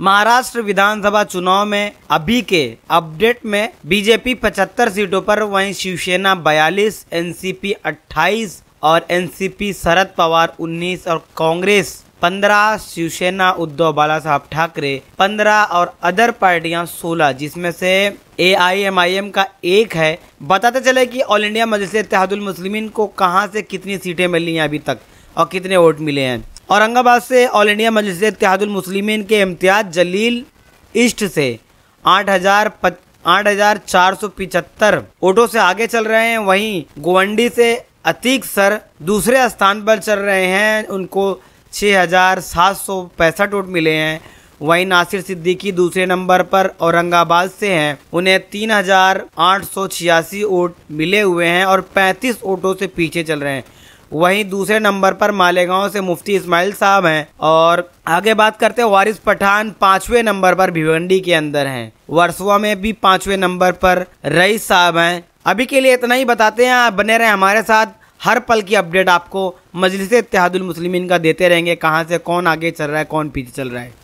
महाराष्ट्र विधानसभा चुनाव में अभी के अपडेट में बीजेपी 75 सीटों पर वहीं शिवसेना 42, एनसीपी 28 और एनसीपी शरद पवार 19 और कांग्रेस 15, शिवसेना उद्धव बाला साहब ठाकरे 15 और अदर पार्टियां 16 जिसमें से ए का एक है बताते चले कि ऑल इंडिया मजलिस इतिहादुल मुस्लिमीन को कहां से कितनी सीटें मिली हैं अभी तक और कितने वोट मिले हैं औरंगाबाद से ऑल इंडिया मजलिस इतिहादलमसलिम के इम्तियाज जलील ईस्ट से आठ हज़ार आठ हज़ार चार सौ पिचहत्तर वोटों से आगे चल रहे हैं वहीं गुवंडी से अतीक सर दूसरे स्थान पर चल रहे हैं उनको छः हज़ार सात सौ पैंसठ वोट मिले हैं वहीं नासिर सिद्दीकी दूसरे नंबर पर औरंगाबाद से हैं उन्हें तीन हजार आठ सौ छियासी वोट मिले हुए हैं और पैंतीस वोटों से पीछे चल रहे हैं वहीं दूसरे नंबर पर मालेगांव से मुफ्ती इस्माइल साहब हैं और आगे बात करते हैं वारिस पठान पांचवें नंबर पर भिवंडी के अंदर हैं वर्सुआ में भी पांचवें नंबर पर रईस साहब हैं अभी के लिए इतना ही बताते हैं आप बने रहें हमारे साथ हर पल की अपडेट आपको मजलिस इतिहादुल मुस्लिमीन का देते रहेंगे कहाँ से कौन आगे चल रहा है कौन पीछे चल रहा है